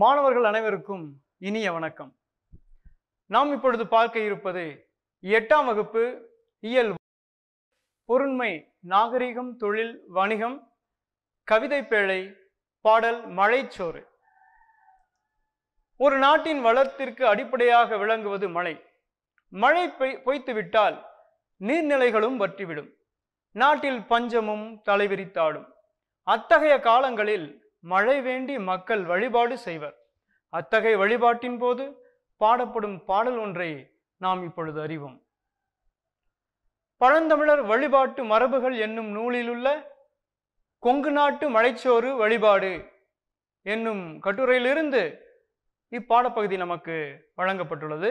மாணவர்கள் அனைவருக்கும் இனிய வணக்கம் நாம் இப்பொழுது பார்க்க இருப்பது எட்டாம் வகுப்பு இயல் பொருண்மை நாகரிகம் தொழில் வணிகம் கவிதை பேழை பாடல் மழைச்சோறு ஒரு நாட்டின் வளர்த்திற்கு அடிப்படையாக விளங்குவது மழை மழை பொய்த்துவிட்டால் நீர்நிலைகளும் வற்றிவிடும் நாட்டில் பஞ்சமும் தலைவிரித்தாடும் அத்தகைய காலங்களில் மழை வேண்டி மக்கள் வழிபாடு செய்வர் அத்தகைய வழிபாட்டின் போது பாடப்படும் பாடல் ஒன்றை நாம் இப்பொழுது அறிவோம் பழந்தமிழர் வழிபாட்டு மரபுகள் என்னும் நூலிலுள்ள கொங்கு நாட்டு மலைச்சோறு வழிபாடு என்னும் கட்டுரையிலிருந்து இப்பாடப்பகுதி நமக்கு வழங்கப்பட்டுள்ளது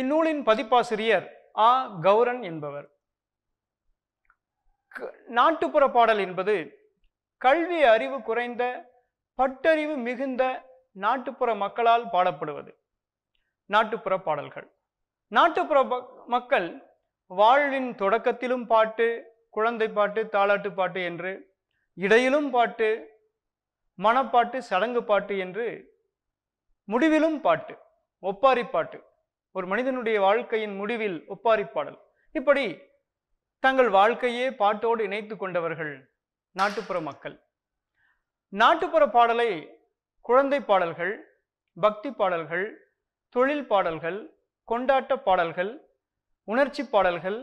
இந்நூலின் பதிப்பாசிரியர் ஆ கௌரன் என்பவர் நாட்டுப்புற பாடல் என்பது கல்வி அறிவு குறைந்த பட்டறிவு மிகுந்த நாட்டுப்புற மக்களால் பாடப்படுவது நாட்டுப்புற பாடல்கள் நாட்டுப்புற மக்கள் வாழ்வின் தொடக்கத்திலும் பாட்டு குழந்தை பாட்டு தாளாட்டு பாட்டு என்று இடையிலும் பாட்டு மனப்பாட்டு சடங்கு பாட்டு என்று முடிவிலும் பாட்டு ஒப்பாரி பாட்டு ஒரு மனிதனுடைய வாழ்க்கையின் முடிவில் ஒப்பாரி பாடல் இப்படி தங்கள் வாழ்க்கையே பாட்டோடு இணைத்து கொண்டவர்கள் நாட்டுப்புற மக்கள் நாட்டுப்புற பாடலை குழந்தை பாடல்கள் பக்தி பாடல்கள் தொழில் பாடல்கள் கொண்டாட்ட பாடல்கள் உணர்ச்சி பாடல்கள்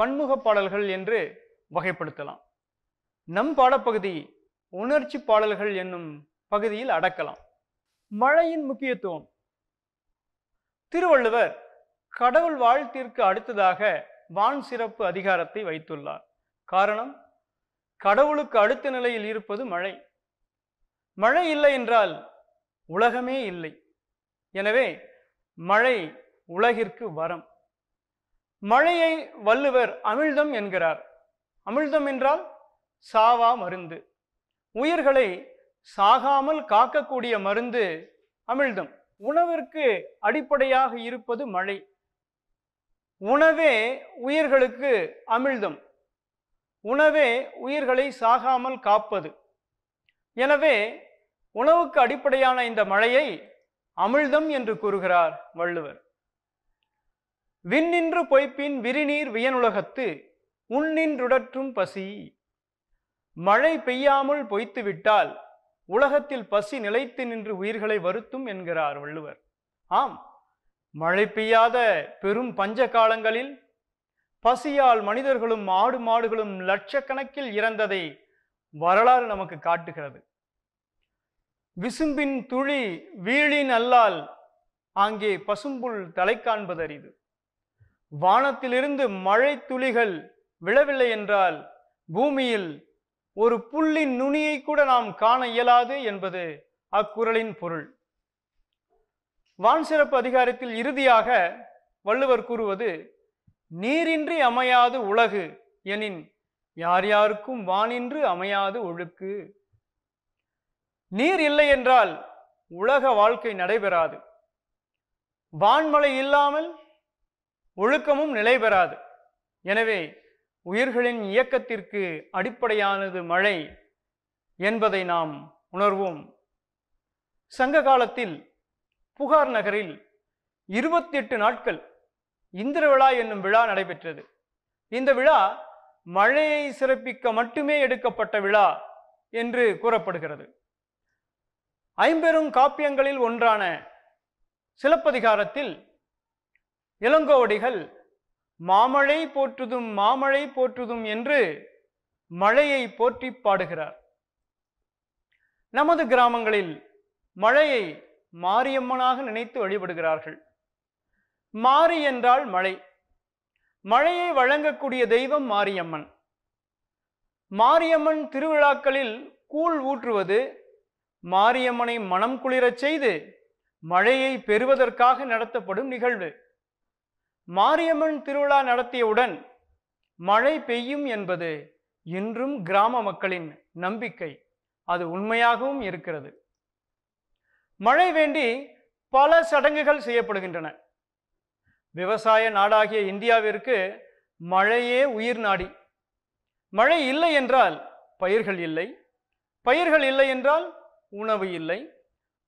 பன்முக பாடல்கள் என்று வகைப்படுத்தலாம் நம் பாடப்பகுதி உணர்ச்சி பாடல்கள் என்னும் பகுதியில் அடக்கலாம் மழையின் முக்கியத்துவம் திருவள்ளுவர் கடவுள் வாழ்த்திற்கு அடுத்ததாக வான் சிறப்பு அதிகாரத்தை வைத்துள்ளார் காரணம் கடவுளுக்கு அடுத்த நிலையில் இருப்பது மழை மழை இல்லை என்றால் உலகமே இல்லை எனவே மழை உலகிற்கு வரம் மழையை வள்ளுவர் அமிழ்தம் என்கிறார் அமிழ்தம் என்றால் சாவா மருந்து உயிர்களை சாகாமல் காக்கக்கூடிய மருந்து அமிழ்தம் உணவிற்கு அடிப்படையாக இருப்பது மழை உணவே உயிர்களுக்கு அமிழ்தம் உணவே உயிர்களை சாகாமல் காப்பது எனவே உணவுக்கு அடிப்படையான இந்த மழையை அமிழ்தம் என்று கூறுகிறார் வள்ளுவர் விண்ணின்று பொய்ப்பின் விரிநீர் வியனுலகத்து உண்ணின்றுடற்றும் பசி மழை பெய்யாமல் பொய்த்துவிட்டால் உலகத்தில் பசி நிலைத்து நின்று உயிர்களை வருத்தும் என்கிறார் வள்ளுவர் ஆம் மழை பெய்யாத பெரும் பஞ்ச காலங்களில் பசியால் மனிதர்களும் ஆடு மாடுகளும் லட்சக்கணக்கில் இறந்ததை வரலாறு நமக்கு காட்டுகிறது விசும்பின் துளி வீழின் அல்லால் அங்கே பசும்புல் தலை காண்பது வானத்திலிருந்து மழை துளிகள் விழவில்லை என்றால் பூமியில் ஒரு புல்லின் நுனியை கூட நாம் காண இயலாது என்பது அக்குறளின் பொருள் வான் சிறப்பு அதிகாரத்தில் இறுதியாக வள்ளுவர் கூறுவது நீரின்றி அமையாது உலகு எனின் யார் யாருக்கும் வானின்று அமையாது ஒழுக்கு நீர் இல்லை என்றால் உலக வாழ்க்கை நடைபெறாது வான்மலை இல்லாமல் ஒழுக்கமும் நிலை பெறாது எனவே உயிர்களின் இயக்கத்திற்கு அடிப்படையானது மழை என்பதை நாம் உணர்வோம் சங்க காலத்தில் புகார் நகரில் இருபத்தி எட்டு நாட்கள் இந்திர விழா என்னும் விழா நடைபெற்றது இந்த விழா மழையை சிறப்பிக்க மட்டுமே எடுக்கப்பட்ட விழா என்று கூறப்படுகிறது ஐம்பெரும் காப்பியங்களில் ஒன்றான சிலப்பதிகாரத்தில் இளங்கோவடிகள் மாமழை போற்றுதும் மாமழை போற்றுதும் என்று மழையை போற்றி பாடுகிறார் நமது கிராமங்களில் மழையை மாரியம்மனாக நினைத்து வழிபடுகிறார்கள் மாரி என்றால் மழை மழையை வழங்கக்கூடிய தெய்வம் மாரியம்மன் மாரியம்மன் திருவிழாக்களில் கூழ் ஊற்றுவது மாரியம்மனை மனம் குளிரச் செய்து மழையை பெறுவதற்காக நடத்தப்படும் நிகழ்வு மாரியம்மன் திருவிழா நடத்தியவுடன் மழை பெய்யும் என்பது இன்றும் கிராம மக்களின் நம்பிக்கை அது உண்மையாகவும் இருக்கிறது மழை வேண்டி பல சடங்குகள் செய்யப்படுகின்றன விவசாய நாடாகிய இந்தியாவிற்கு மழையே உயிர் நாடி மழை இல்லை என்றால் பயிர்கள் இல்லை பயிர்கள் இல்லை என்றால் உணவு இல்லை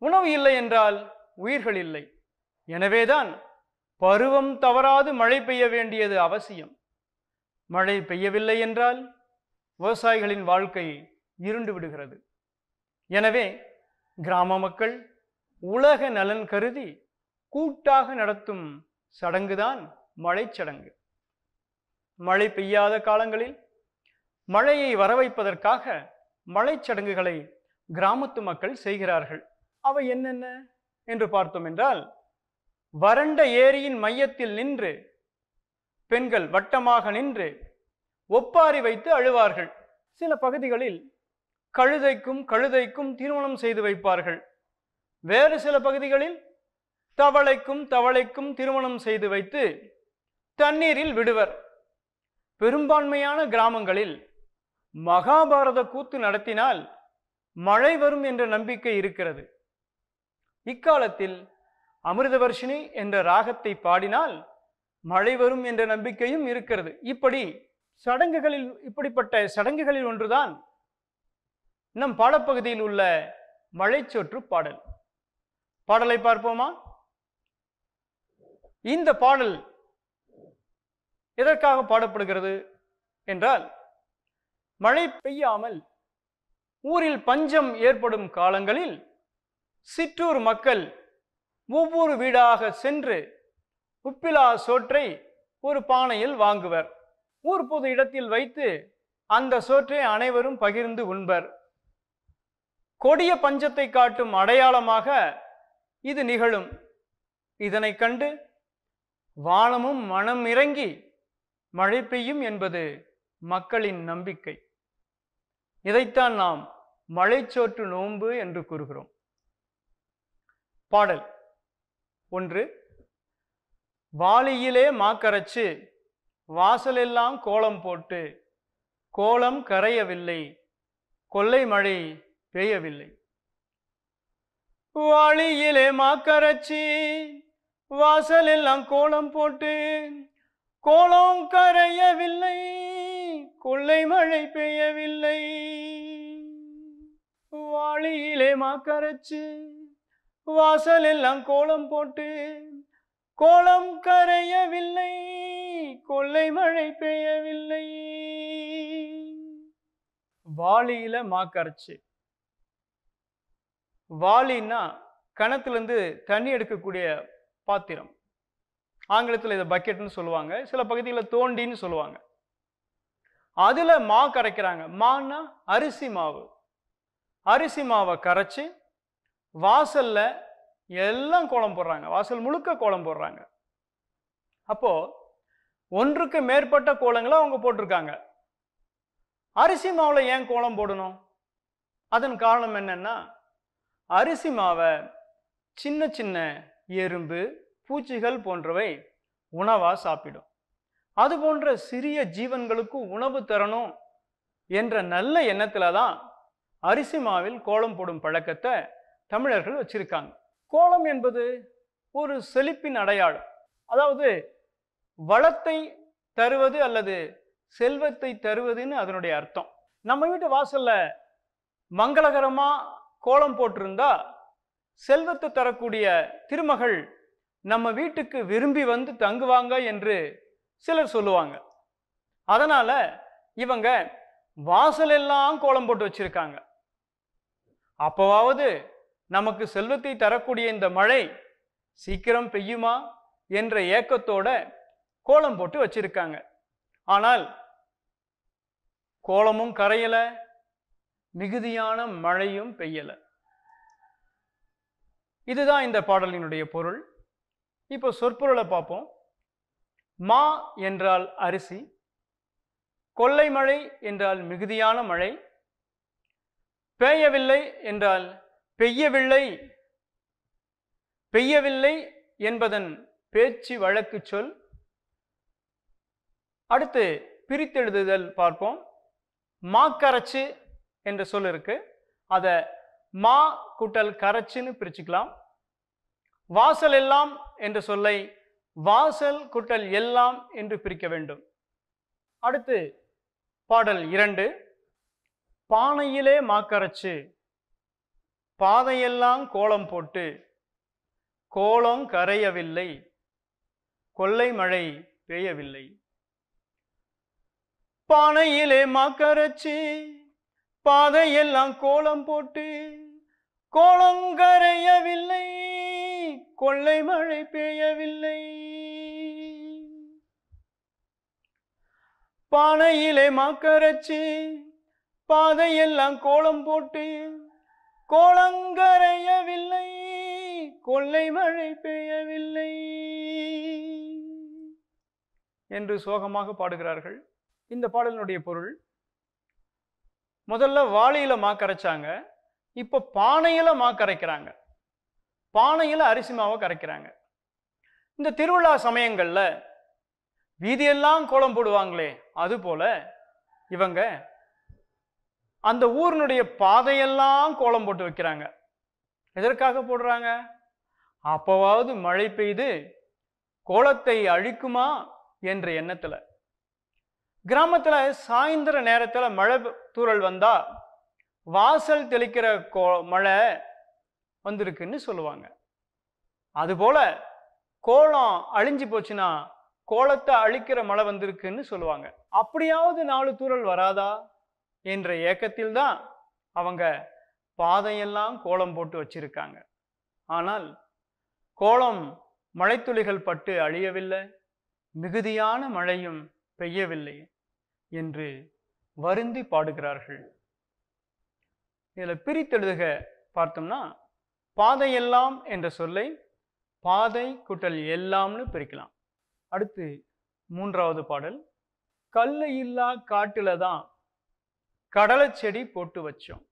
உணவு இல்லை என்றால் உயிர்கள் இல்லை எனவேதான் பருவம் தவறாது மழை பெய்ய வேண்டியது அவசியம் மழை பெய்யவில்லை என்றால் விவசாயிகளின் வாழ்க்கை இருண்டு விடுகிறது எனவே கிராம மக்கள் உலக நலன் கருதி கூட்டாக நடத்தும் சடங்கு தான் மழைச்சடங்கு மழை பெய்யாத காலங்களில் மழையை வரவைப்பதற்காக மழைச்சடங்குகளை கிராமத்து மக்கள் செய்கிறார்கள் அவை என்னென்ன என்று பார்த்தோம் என்றால் வறண்ட ஏரியின் மையத்தில் நின்று பெண்கள் வட்டமாக நின்று ஒப்பாரி வைத்து அழுவார்கள் சில பகுதிகளில் கழுதைக்கும் கழுதைக்கும் திருமணம் செய்து வைப்பார்கள் வேறு சில பகுதிகளில் தவளைக்கும் தவளைக்கும் திருமணம் செய்து வைத்து தண்ணீரில் விடுவர் பெரும்பான்மையான கிராமங்களில் மகாபாரத கூத்து நடத்தினால் மழை வரும் என்ற நம்பிக்கை இருக்கிறது இக்காலத்தில் அமிர்தவர்ஷினி என்ற ராகத்தை பாடினால் மழை வரும் என்ற நம்பிக்கையும் இருக்கிறது இப்படி சடங்குகளில் இப்படிப்பட்ட சடங்குகளில் ஒன்றுதான் நம் பாடப்பகுதியில் உள்ள மழைச்சொற்று பாடல் பாடலை பார்ப்போமா இந்த பாடல் எதற்காக பாடப்படுகிறது என்றால் மழை பெய்யாமல் ஊரில் பஞ்சம் ஏற்படும் காலங்களில் சிற்றூர் மக்கள் ஒவ்வொரு வீடாக சென்று உப்பிலா சோற்றை ஒரு பானையில் வாங்குவர் ஊர் பொது இடத்தில் வைத்து அந்த சோற்றை அனைவரும் பகிர்ந்து உண்பர் கொடிய பஞ்சத்தை காட்டும் அடையாளமாக இது நிகழும் இதனை கண்டு வானமும் மனம் இறங்கி மழை பெய்யும் என்பது மக்களின் நம்பிக்கை இதைத்தான் நாம் மழைச்சோற்று நோன்பு என்று கூறுகிறோம் பாடல் ஒன்று வாளியிலே மாக்கரைச்சு வாசலெல்லாம் கோலம் போட்டு கோலம் கரையவில்லை கொள்ளை மழை பெய்யவில்லை வாளியிலே மாக்கரைச்சு வாசலெல்லாம் கோலம் போட்டு கோலம் கரையவில்லை கொள்ளை மழை பெய்யவில்லை வாளியிலே மாக்கரைச்சு வாசலெல்லாம் கோலம் போட்டு கோலம் கரையவில்லை கொள்ளை மழை பெய்யவில்லை வாளியில மாக்கரைச்சு வாளின்னா கணத்துலேருந்து தண்ணி எடுக்கக்கூடிய பாத்திரம் ஆங்கிலத்தில் இதை பக்கெட்னு சொல்லுவாங்க சில பகுதியில் தோண்டின்னு சொல்லுவாங்க அதில் மா கரைக்கிறாங்க மான்னா அரிசி மாவு அரிசி மாவை கரைச்சி வாசலில் எல்லாம் கோலம் போடுறாங்க வாசல் முழுக்க கோலம் போடுறாங்க அப்போது ஒன்றுக்கு மேற்பட்ட கோலங்களை அவங்க போட்டிருக்காங்க அரிசி மாவில் ஏன் கோலம் போடணும் அதன் காரணம் என்னென்னா அரிசி மாவை சின்ன சின்ன எறும்பு பூச்சிகள் போன்றவை உணவாக சாப்பிடும் அது போன்ற சிறிய ஜீவன்களுக்கு உணவு தரணும் என்ற நல்ல எண்ணத்தில் தான் அரிசி மாவில் கோலம் போடும் பழக்கத்தை தமிழர்கள் வச்சிருக்காங்க கோலம் என்பது ஒரு செழிப்பின் அடையாளம் அதாவது வளத்தை தருவது அல்லது செல்வத்தை தருவதுன்னு அதனுடைய அர்த்தம் நம்ம வீட்டு வாசல்ல மங்களகரமாக கோலம் போட்டிருந்தா செல்வத்தை தரக்கூடிய திருமகள் நம்ம வீட்டுக்கு விரும்பி வந்து தங்குவாங்க என்று சிலர் சொல்லுவாங்க அதனால இவங்க வாசலெல்லாம் கோலம் போட்டு வச்சிருக்காங்க அப்போவாவது நமக்கு செல்வத்தை தரக்கூடிய இந்த மழை சீக்கிரம் பெய்யுமா என்ற ஏக்கத்தோட கோலம் போட்டு வச்சிருக்காங்க ஆனால் கோலமும் கரையலை மிகுதியான மழையும் பெய்யலை இதுதான் இந்த பாடலினுடைய பொருள் இப்போ சொற்பொருளை பார்ப்போம் மா என்றால் அரிசி கொள்ளை மழை என்றால் மிகுதியான மழை பெய்யவில்லை என்றால் பெய்யவில்லை பெய்யவில்லை என்பதன் பேச்சு வழக்கு சொல் அடுத்து பிரித்தெழுதுதல் பார்ப்போம் மாக்கரைச்சு என்ற சொல் இருக்கு அதை மா கூட்டல் கரைச்சின்னு பிரிச்சுக்கலாம் வாசல் எல்லாம் என்ற சொல்லை வாசல் குட்டல் எல்லாம் என்று பிரிக்க வேண்டும் அடுத்து பாடல் இரண்டு பானையிலே மாக்கரைச்சு பாதையெல்லாம் கோலம் போட்டு கோலம் கரையவில்லை கொள்ளை மழை பெய்யவில்லை பானையிலே மாக்கரைச்சு பாதையெல்லாம் கோலம் போட்டு கோலங்கரையவில்லை கொள்ளை மழை பெய்யவில்லை பானையிலே மாக்கரைச்சி பாதையெல்லாம் கோலம் போட்டு கோலங்கரையவில்லை கொள்ளை மழை பெய்யவில்லை என்று சோகமாக பாடுகிறார்கள் இந்த பாடலினுடைய பொருள் முதல்ல வாளியில மாக்கரைச்சாங்க இப்போ பானையில் மா கரைக்கிறாங்க பானையில் அரிசி மாவை கரைக்கிறாங்க இந்த திருவிழா சமயங்களில் வீதியெல்லாம் கோலம் போடுவாங்களே அது போல இவங்க அந்த ஊரினுடைய பாதையெல்லாம் கோலம் போட்டு வைக்கிறாங்க எதற்காக போடுறாங்க அப்போவாவது மழை பெய்து கோலத்தை அழிக்குமா என்ற எண்ணத்தில் கிராமத்தில் சாயந்தர நேரத்தில் மழை தூரல் வந்தால் வாசல் தெளிக்கிற கோ மழை வந்திருக்குன்னு சொல்லுவாங்க அதுபோல் கோலம் அழிஞ்சு போச்சுன்னா கோலத்தை அழிக்கிற மழை வந்திருக்குன்னு சொல்லுவாங்க அப்படியாவது நாலு தூரல் வராதா என்ற ஏக்கத்தில் தான் அவங்க பாதையெல்லாம் கோலம் போட்டு வச்சிருக்காங்க ஆனால் கோலம் மழைத்துளிகள் பட்டு அழியவில்லை மிகுதியான மழையும் பெய்யவில்லை என்று வருந்தி பாடுகிறார்கள் இதில் பிரித்தெழுதுக பார்த்தோம்னா பாதை எல்லாம் என்ற சொல்லை பாதை குட்டல் எல்லாம்னு பிரிக்கலாம் அடுத்து மூன்றாவது பாடல் கல் இல்லா காட்டில தான் கடலை செடி போட்டு வச்சோம்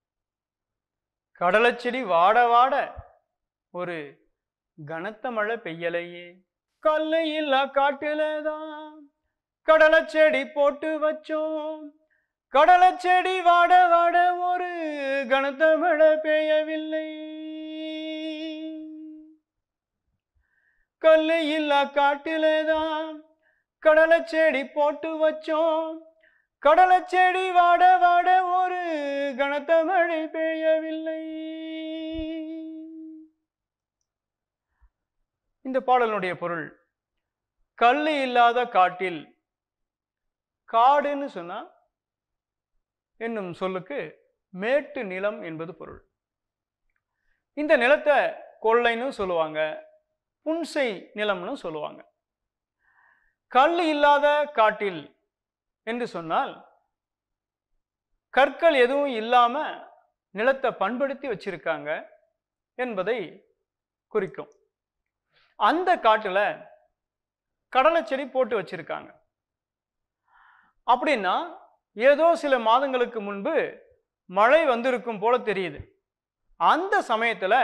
கடலை செடி வாட வாட ஒரு கனத்த மழை பெய்யலையே கல் இல்லா காட்டில தான் கடலை செடி போட்டு வச்சோம் கடலை செடி வாட வாட ஒரு கனத்த மழை பெய்யவில்லை கல்லு இல்லா காட்டிலே தான் கடலை செடி போட்டு வச்சோம் கடலை செடி வாட வாட ஒரு கனத்த மழை பெய்யவில்லை இந்த பாடலுடைய பொருள் கல் இல்லாத காட்டில் காடுன்னு சொன்னா என்னும் சொல்லுக்கு மேட்டு நிலம் என்பது பொருள் இந்த நிலத்தை கொள்ளைன்னு சொல்லுவாங்க புன்சை நிலம்னு சொல்லுவாங்க கல் இல்லாத காட்டில் என்று சொன்னால் கற்கள் எதுவும் இல்லாமல் நிலத்தை பண்படுத்தி வச்சிருக்காங்க என்பதை குறிக்கும் அந்த காட்டில் கடலை செடி போட்டு வச்சிருக்காங்க அப்படின்னா ஏதோ சில மாதங்களுக்கு முன்பு மழை வந்திருக்கும் போல தெரியுது அந்த சமயத்தில்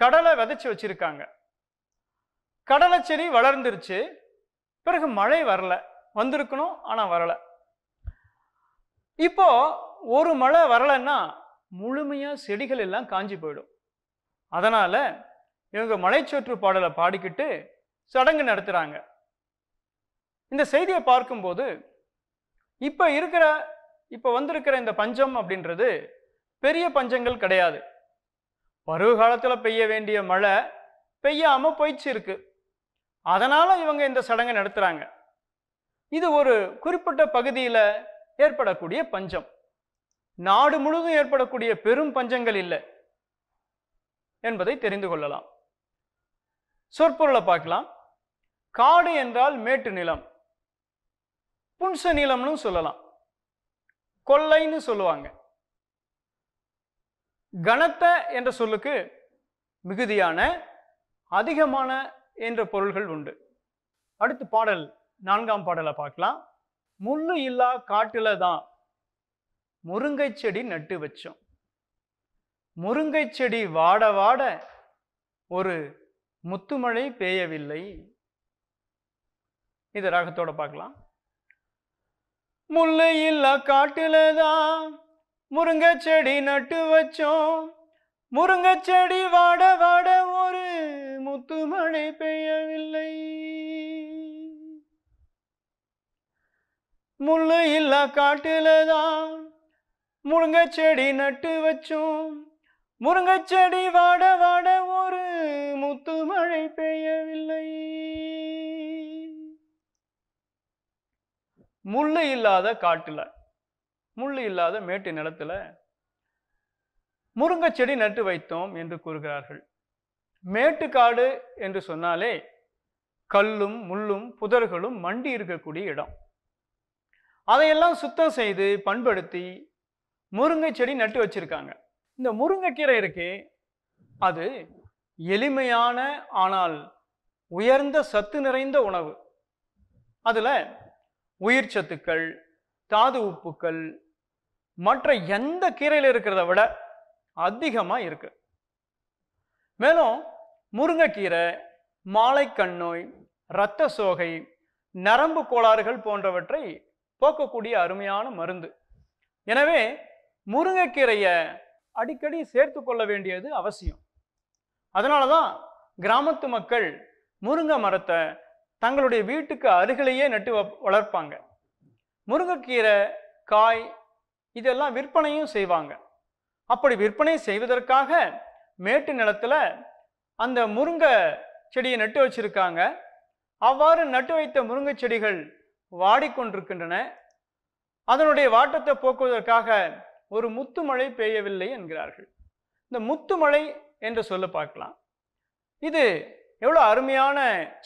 கடலை விதைச்சி வச்சுருக்காங்க கடலை செடி வளர்ந்துருச்சு பிறகு மழை வரல வந்திருக்கணும் ஆனால் வரலை இப்போ ஒரு மழை வரலைன்னா முழுமையாக செடிகள் எல்லாம் காஞ்சி போயிடும் அதனால் இவங்க மலைச்சொற்று பாடலை பாடிக்கிட்டு சடங்கு நடத்துகிறாங்க இந்த செய்தியை பார்க்கும்போது இப்போ இருக்கிற இப்போ வந்திருக்கிற இந்த பஞ்சம் அப்படின்றது பெரிய பஞ்சங்கள் கிடையாது பருவ காலத்தில் பெய்ய வேண்டிய மழை பெய்யாமல் போயிடுச்சு இருக்கு அதனால் இவங்க இந்த சடங்கை நடத்துகிறாங்க இது ஒரு குறிப்பிட்ட பகுதியில் ஏற்படக்கூடிய பஞ்சம் நாடு முழுதும் ஏற்படக்கூடிய பெரும் பஞ்சங்கள் இல்லை என்பதை தெரிந்து கொள்ளலாம் சொற்பொருளை பார்க்கலாம் காடு என்றால் மேட்டு நிலம் புன்ச நிலம்னு சொல்லலாம் கொள்ளைன்னு சொல்லுவாங்க கனத்த என்ற சொல்லுக்கு மிகுதியான அதிகமான என்ற பொருள்கள் உண்டு அடுத்து பாடல் நான்காம் பாடலை பார்க்கலாம் முள்ளு இல்லா காட்டுல தான் முருங்கை செடி நட்டு வச்சோம் முருங்கை செடி வாட வாட ஒரு முத்துமழை பெய்யவில்லை இது ராகத்தோட பார்க்கலாம் முல்லை இல்ல காட்டுலதா தான் முருங்கை செடி நட்டு வச்சோம் முருங்கை செடி வாட வாட ஒரு முத்து மழை பெய்யவில்லை முள்ளு இல்ல காட்டுலதா தான் முருங்கை செடி நட்டு வச்சோம் முருங்கை செடி வாட வாட ஒரு முத்து மழை பெய்யவில்லை முள் இல்லாத காட்டில் முள் இல்லாத மேட்டு நிலத்தில் முருங்கை செடி நட்டு வைத்தோம் என்று கூறுகிறார்கள் மேட்டுக்காடு என்று சொன்னாலே கல்லும் முள்ளும் புதர்களும் மண்டி இருக்கக்கூடிய இடம் அதையெல்லாம் சுத்தம் செய்து பண்படுத்தி முருங்கை செடி நட்டு வச்சிருக்காங்க இந்த முருங்கைக்கீரை இருக்கு அது எளிமையான ஆனால் உயர்ந்த சத்து நிறைந்த உணவு அதில் உயிர் சத்துக்கள் தாது உப்புக்கள் மற்ற எந்த கீரையில் இருக்கிறத விட அதிகமாக இருக்கு மேலும் முருங்கைக்கீரை மாலை கண்ணோய் இரத்த சோகை நரம்பு கோளாறுகள் போன்றவற்றை போக்கக்கூடிய அருமையான மருந்து எனவே முருங்கைக்கீரையை அடிக்கடி சேர்த்து கொள்ள வேண்டியது அவசியம் அதனால தான் கிராமத்து மக்கள் முருங்கை மரத்தை தங்களுடைய வீட்டுக்கு அருகிலேயே நட்டு வளர்ப்பாங்க முருங்கைக்கீரை காய் இதெல்லாம் விற்பனையும் செய்வாங்க அப்படி விற்பனை செய்வதற்காக மேட்டு நிலத்தில் அந்த முருங்கை செடியை நட்டு வச்சுருக்காங்க அவ்வாறு நட்டு வைத்த முருங்கை செடிகள் வாடிக்கொண்டிருக்கின்றன அதனுடைய வாட்டத்தை போக்குவதற்காக ஒரு முத்துமழை பெய்யவில்லை என்கிறார்கள் இந்த முத்துமழை என்று சொல்ல பார்க்கலாம் இது எவ்வளோ அருமையான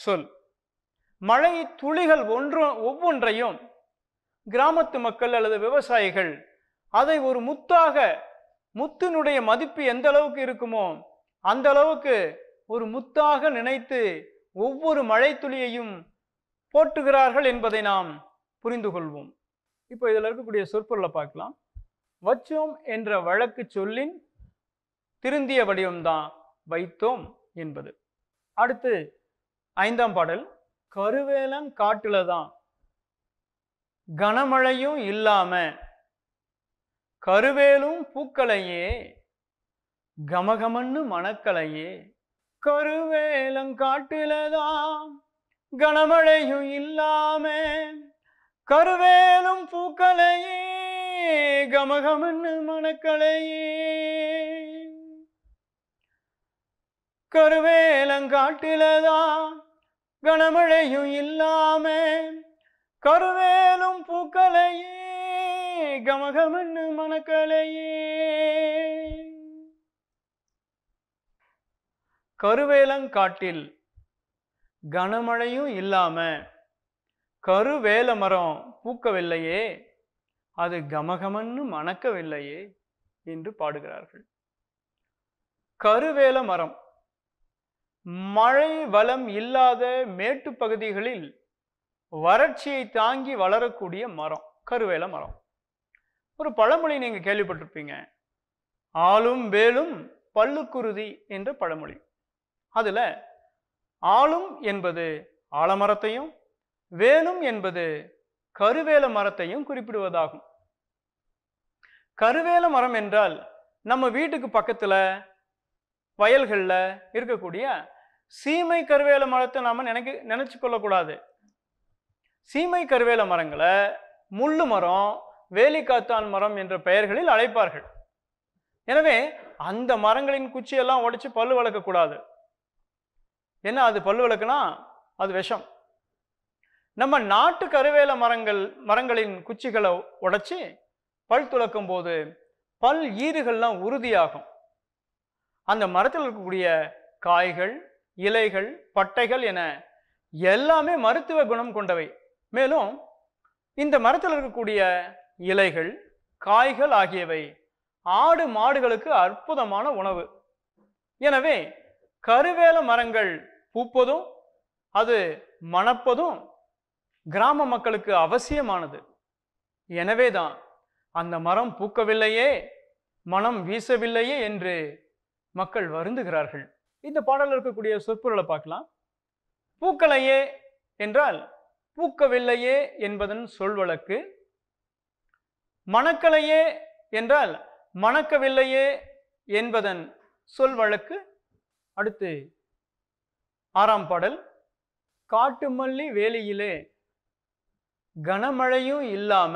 சொல் மழை துளிகள் ஒன்று ஒவ்வொன்றையும் கிராமத்து மக்கள் அல்லது விவசாயிகள் அதை ஒரு முத்தாக முத்தினுடைய மதிப்பு எந்த அளவுக்கு இருக்குமோ அந்த அளவுக்கு ஒரு முத்தாக நினைத்து ஒவ்வொரு மழை துளியையும் போட்டுகிறார்கள் என்பதை நாம் புரிந்து கொள்வோம் இப்போ இதில் இருக்கக்கூடிய சொற்பொருளை பார்க்கலாம் வச்சோம் என்ற வழக்கு சொல்லின் திருந்திய வடிவம்தான் வைத்தோம் என்பது அடுத்து ஐந்தாம் பாடல் கருவேலம் காட்டுல தான் கனமழையும் இல்லாம கருவேலும் பூக்களையே கமகமன்னு மணக்கலையே கருவேலங்காட்டிலதான் கனமழையும் இல்லாம கருவேலும் பூக்களையே கமகமன்னு மணக்கலையே கருவேலங்காட்டிலதான் கனமழையும் இல்லாம கருவேலும் பூக்களையே கமகமன்னு மணக்கலையே கருவேலங்காட்டில் கனமழையும் இல்லாம கருவேல மரம் பூக்கவில்லையே அது கமகமன்னு மணக்கவில்லையே என்று பாடுகிறார்கள் கருவேல மரம் மழை வளம் இல்லாத மேட்டு பகுதிகளில் வறட்சியை தாங்கி வளரக்கூடிய மரம் கருவேல மரம் ஒரு பழமொழி நீங்கள் கேள்விப்பட்டிருப்பீங்க ஆளும் வேலும் பல்லுக்குருதி என்ற பழமொழி அதில் ஆளும் என்பது ஆலமரத்தையும் வேலும் என்பது கருவேல மரத்தையும் குறிப்பிடுவதாகும் கருவேல மரம் என்றால் நம்ம வீட்டுக்கு பக்கத்தில் வயல்களில் இருக்கக்கூடிய சீமை கருவேல மரத்தை நாம் நினைக்க நினச்சி கொள்ளக்கூடாது சீமை கருவேல மரங்களை முள்ளு மரம் வேலிக்காத்தான் மரம் என்ற பெயர்களில் அழைப்பார்கள் எனவே அந்த மரங்களின் குச்சியெல்லாம் உடைச்சு பல்லு வளர்க்கக்கூடாது என்ன அது பல்லு வளர்க்கனா அது விஷம் நம்ம நாட்டு கருவேல மரங்கள் மரங்களின் குச்சிகளை உடைச்சி பல் துளக்கும் போது பல் ஈறுகள்லாம் உறுதியாகும் அந்த மரத்தில் இருக்கக்கூடிய காய்கள் இலைகள் பட்டைகள் என எல்லாமே மருத்துவ குணம் கொண்டவை மேலும் இந்த மரத்தில் இருக்கக்கூடிய இலைகள் காய்கள் ஆகியவை ஆடு மாடுகளுக்கு அற்புதமான உணவு எனவே கருவேல மரங்கள் பூப்பதும் அது மணப்பதும் கிராம மக்களுக்கு அவசியமானது எனவேதான் அந்த மரம் பூக்கவில்லையே மனம் வீசவில்லையே என்று மக்கள் வருந்துகிறார்கள் இந்த பாடலில் இருக்கக்கூடிய சொற்பொருளை பார்க்கலாம் பூக்களையே என்றால் பூக்கவில்லையே என்பதன் சொல் வழக்கு மணக்கலையே என்றால் மணக்கவில்லையே என்பதன் சொல் வழக்கு அடுத்து ஆறாம் பாடல் காட்டுமல்லி வேலியிலே கனமழையும் இல்லாம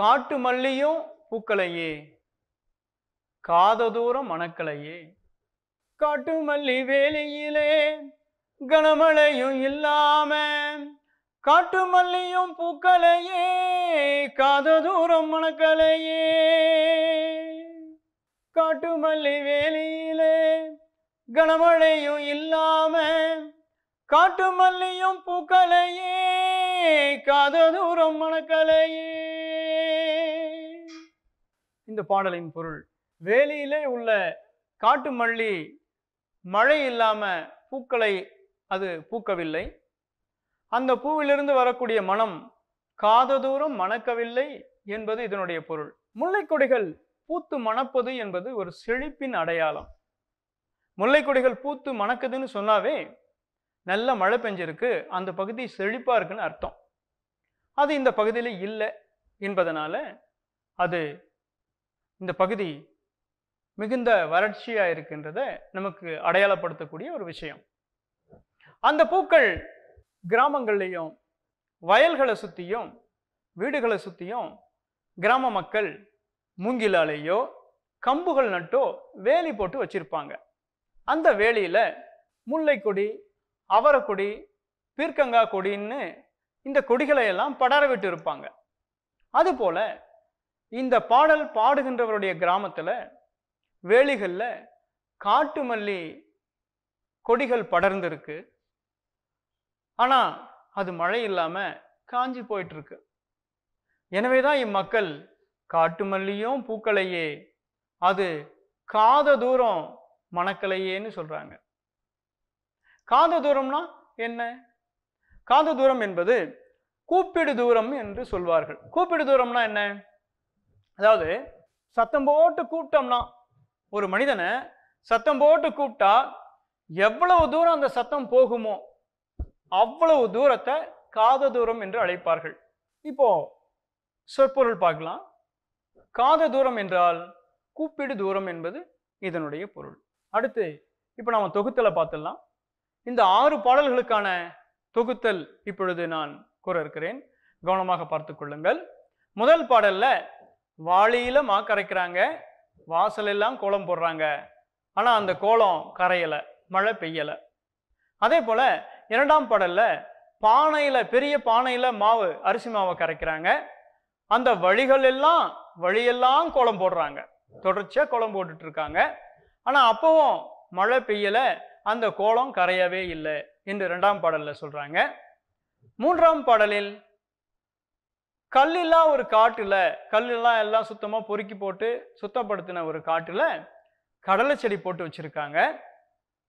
காட்டு மல்லியும் பூக்களையே காததூரம் மணக்கலையே காட்டுமல்லி வேலையிலே கனமழையும் இல்லாம காட்டுமல்லியும் பூக்கலையே காததூரம் மணக்கலையே காட்டுமல்லி வேலியிலே கனமழையும் இல்லாம காட்டுமல்லியும் பூக்கலையே காததூரம் மணக்கலையே இந்த பாடலின் பொருள் வேலியிலே உள்ள காட்டு மல்லி மழை இல்லாமல் பூக்களை அது பூக்கவில்லை அந்த பூவிலிருந்து வரக்கூடிய மனம் காத தூரம் மணக்கவில்லை என்பது இதனுடைய பொருள் முல்லைக்கொடிகள் பூத்து மணப்பது என்பது ஒரு செழிப்பின் அடையாளம் முல்லைக்கொடிகள் பூத்து மணக்குதுன்னு சொன்னாவே நல்ல மழை பெஞ்சிருக்கு அந்த பகுதி செழிப்பாக இருக்குன்னு அர்த்தம் அது இந்த பகுதியில் இல்லை என்பதனால அது இந்த பகுதி மிகுந்த வறட்சியாக இருக்கின்றத நமக்கு அடையாளப்படுத்தக்கூடிய ஒரு விஷயம் அந்த பூக்கள் கிராமங்கள்லேயும் வயல்களை சுற்றியும் வீடுகளை சுற்றியும் கிராம மக்கள் மூங்கிலாலேயோ கம்புகள் நட்டோ வேலி போட்டு வச்சுருப்பாங்க அந்த வேலியில் முல்லைக்கொடி அவரக்கொடி பீர்க்கங்கா கொடின்னு இந்த கொடிகளை எல்லாம் படர விட்டு இருப்பாங்க அதுபோல் இந்த பாடல் பாடுகின்றவருடைய கிராமத்தில் வேலிகளில் காட்டு மல்லி கொடிகள் படர்ந்துருக்கு ஆனால் அது மழை இல்லாமல் காஞ்சி போயிட்டுருக்கு எனவே தான் இம்மக்கள் காட்டு மல்லியும் பூக்களையே அது காத தூரம் மணக்கலையேன்னு சொல்கிறாங்க காத தூரம்னா என்ன காத தூரம் என்பது கூப்பிடு தூரம் என்று சொல்வார்கள் கூப்பிடு தூரம்னா என்ன அதாவது சத்தம் போட்டு கூப்பிட்டோம்னா ஒரு மனிதனை சத்தம் போட்டு கூப்பிட்டா எவ்வளவு தூரம் அந்த சத்தம் போகுமோ அவ்வளவு தூரத்தை காத தூரம் என்று அழைப்பார்கள் இப்போ சொற்பொருள் பார்க்கலாம் காத தூரம் என்றால் கூப்பிடு தூரம் என்பது இதனுடைய பொருள் அடுத்து இப்போ நாம் தொகுத்தலை பார்த்துடலாம் இந்த ஆறு பாடல்களுக்கான தொகுத்தல் இப்பொழுது நான் கூற இருக்கிறேன் கவனமாக பார்த்து கொள்ளுங்கள் முதல் பாடல்ல வாளியில மா கரைக்கிறாங்க வாசலெல்லாம் கோலம் போடுறாங்க ஆனால் அந்த கோலம் கரையலை மழை பெய்யலை அதே போல் இரண்டாம் படலில் பானையில் பெரிய பானையில் மாவு அரிசி மாவை கரைக்கிறாங்க அந்த வழிகள் எல்லாம் வழியெல்லாம் கோலம் போடுறாங்க தொடர்ச்சியாக கோலம் போட்டுட்ருக்காங்க இருக்காங்க ஆனால் அப்போவும் மழை பெய்யலை அந்த கோலம் கரையவே இல்லை என்று இரண்டாம் பாடலில் சொல்கிறாங்க மூன்றாம் பாடலில் கல்லெல்லாம் ஒரு காட்டில் கல்லெல்லாம் எல்லாம் சுத்தமாக பொறுக்கி போட்டு சுத்தப்படுத்தின ஒரு காட்டில் கடலை செடி போட்டு வச்சுருக்காங்க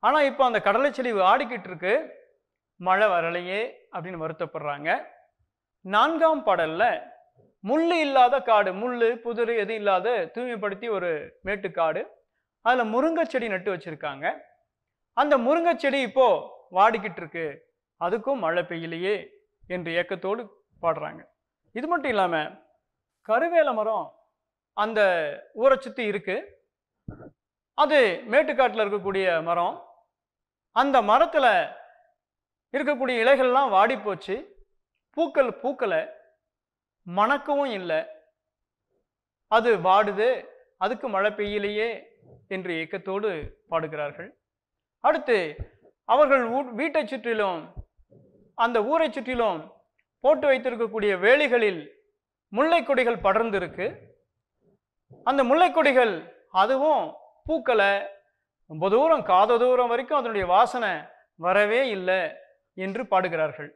ஆனால் இப்போ அந்த கடலை செடி ஆடிக்கிட்டு இருக்கு மழை வரலையே அப்படின்னு வருத்தப்படுறாங்க நான்காம் பாடலில் முள் இல்லாத காடு முள் புதிர் எது இல்லாத தூய்மைப்படுத்தி ஒரு மேட்டு காடு அதில் முருங்கை செடி நட்டு வச்சுருக்காங்க அந்த முருங்கை செடி இப்போது வாடிக்கிட்டு இருக்கு அதுக்கும் மழை பெய்யலையே என்று ஏக்கத்தோடு பாடுறாங்க இது மட்டும் இல்லாமல் கருவேல மரம் அந்த ஊரை சுற்றி இருக்குது அது மேட்டுக்காட்டில் இருக்கக்கூடிய மரம் அந்த மரத்தில் இருக்கக்கூடிய இலைகள்லாம் வாடி போச்சு பூக்கள் பூக்களை மணக்கவும் இல்லை அது வாடுது அதுக்கு மழை பெய்யலையே என்று இயக்கத்தோடு பாடுகிறார்கள் அடுத்து அவர்கள் வீட்டை சுற்றிலும் அந்த ஊரை சுற்றிலும் போட்டு வைத்திருக்கக்கூடிய வேலிகளில் முல்லைக்கொடிகள் படர்ந்து இருக்கு அந்த முல்லைக்கொடிகள் அதுவும் பூக்களை ரொம்ப தூரம் காத தூரம் வரைக்கும் அதனுடைய வாசனை வரவே இல்லை என்று பாடுகிறார்கள்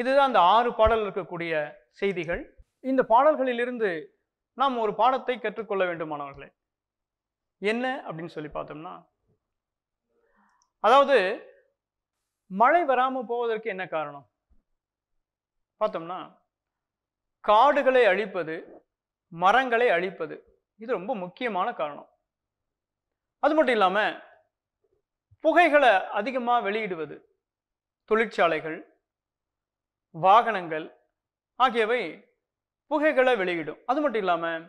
இதுதான் அந்த ஆறு பாடல் இருக்கக்கூடிய செய்திகள் இந்த பாடல்களிலிருந்து நாம் ஒரு பாடத்தை கற்றுக்கொள்ள வேண்டுமானவர்களே என்ன அப்படின்னு சொல்லி பார்த்தோம்னா அதாவது மழை வராமல் போவதற்கு என்ன காரணம் பார்த்தோம்னா காடுகளை அழிப்பது மரங்களை அழிப்பது இது ரொம்ப முக்கியமான காரணம் அது மட்டும் இல்லாமல் புகைகளை அதிகமாக வெளியிடுவது தொழிற்சாலைகள் வாகனங்கள் ஆகியவை புகைகளை வெளியிடும் அது மட்டும் இல்லாமல்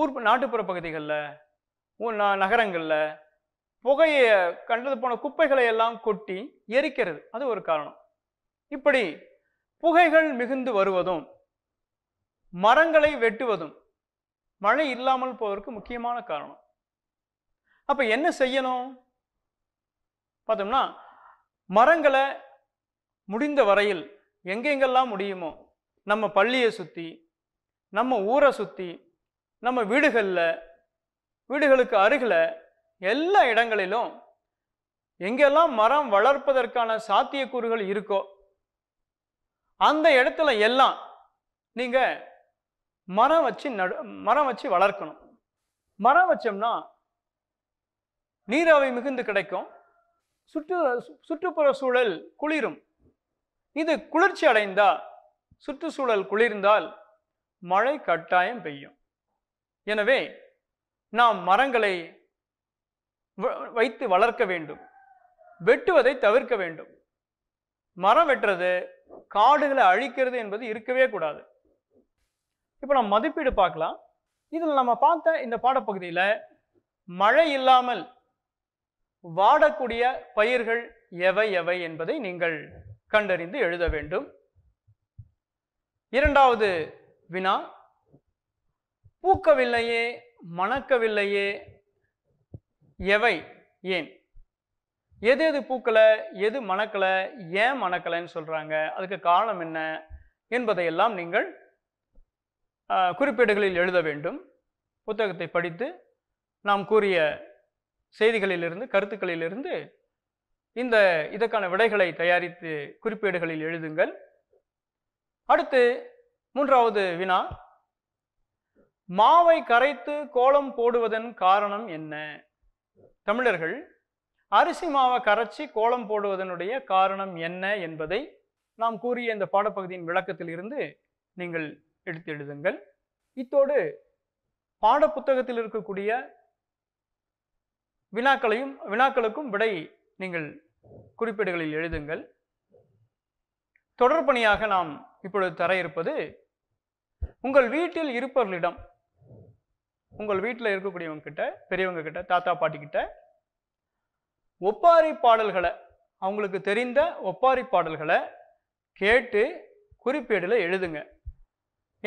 ஊர் நாட்டுப்புற பகுதிகளில் நகரங்களில் புகையை கண்டது போன குப்பைகளை எல்லாம் கொட்டி எரிக்கிறது அது ஒரு காரணம் இப்படி புகைகள் மிகுந்து வருவதும் மரங்களை வெட்டுவதும் மழை இல்லாமல் போவதற்கு முக்கியமான காரணம் அப்போ என்ன செய்யணும் பார்த்தோம்னா மரங்களை முடிந்த வரையில் எங்கெங்கெல்லாம் முடியுமோ நம்ம பள்ளியை சுற்றி நம்ம ஊரை சுற்றி நம்ம வீடுகளில் வீடுகளுக்கு அருகில் எல்லா இடங்களிலும் எங்கெல்லாம் மரம் வளர்ப்பதற்கான சாத்தியக்கூறுகள் இருக்கோ அந்த இடத்துல எல்லாம் நீங்கள் மரம் வச்சு நடு மரம் வச்சு வளர்க்கணும் மரம் வச்சோம்னா நீராவி மிகுந்து கிடைக்கும் சுற்று சுற்றுப்புற சூழல் குளிரும் இது குளிர்ச்சி அடைந்தால் சுற்றுச்சூழல் குளிர்ந்தால் மழை கட்டாயம் பெய்யும் எனவே நாம் மரங்களை வைத்து வளர்க்க வேண்டும் வெட்டுவதை தவிர்க்க வேண்டும் மரம் வெட்டுறது காடுகளை அழிக்கிறது என்பது இருக்கவே கூடாது இப்போ நம்ம மதிப்பீடு பார்க்கலாம் இதில் நம்ம பார்த்த இந்த பாடப்பகுதியில் மழை இல்லாமல் வாடக்கூடிய பயிர்கள் எவை எவை என்பதை நீங்கள் கண்டறிந்து எழுத வேண்டும் இரண்டாவது வினா பூக்கவில்லையே மணக்கவில்லையே எவை ஏன் எது எது பூக்களை எது மணக்கலை ஏன் மணக்கலைன்னு சொல்கிறாங்க அதுக்கு காரணம் என்ன என்பதையெல்லாம் நீங்கள் குறிப்பேடுகளில் எழுத வேண்டும் புத்தகத்தை படித்து நாம் கூறிய செய்திகளிலிருந்து கருத்துக்களிலிருந்து இந்த இதற்கான விடைகளை தயாரித்து குறிப்பேடுகளில் எழுதுங்கள் அடுத்து மூன்றாவது வினா மாவை கரைத்து கோலம் போடுவதன் காரணம் என்ன தமிழர்கள் அரிசி மாவை கரைச்சி கோலம் போடுவதனுடைய காரணம் என்ன என்பதை நாம் கூறிய இந்த பாடப்பகுதியின் விளக்கத்தில் இருந்து நீங்கள் எடுத்து எழுதுங்கள் இத்தோடு பாடப்புத்தகத்தில் இருக்கக்கூடிய வினாக்களையும் வினாக்களுக்கும் விடை நீங்கள் குறிப்பீடுகளில் எழுதுங்கள் தொடர்பணியாக நாம் இப்பொழுது தர இருப்பது உங்கள் வீட்டில் இருப்பவர்களிடம் உங்கள் வீட்டில் இருக்கக்கூடியவங்க கிட்ட பெரியவங்க கிட்ட தாத்தா பாட்டி கிட்ட ஒப்பாரி பாடல்களை அவங்களுக்கு தெரிந்த ஒப்பாரி பாடல்களை கேட்டு குறிப்பேடில் எழுதுங்க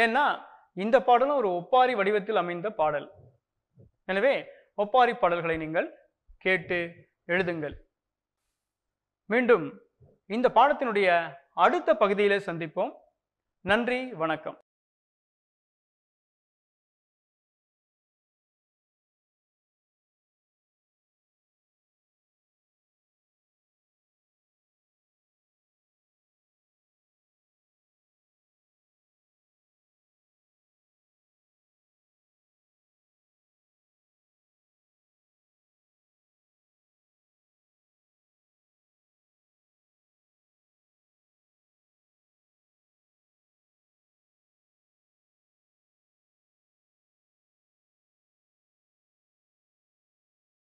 ஏன்னா இந்த பாடலும் ஒரு ஒப்பாரி வடிவத்தில் அமைந்த பாடல் எனவே ஒப்பாரி பாடல்களை நீங்கள் கேட்டு எழுதுங்கள் மீண்டும் இந்த பாடத்தினுடைய அடுத்த பகுதியிலே சந்திப்போம் நன்றி வணக்கம்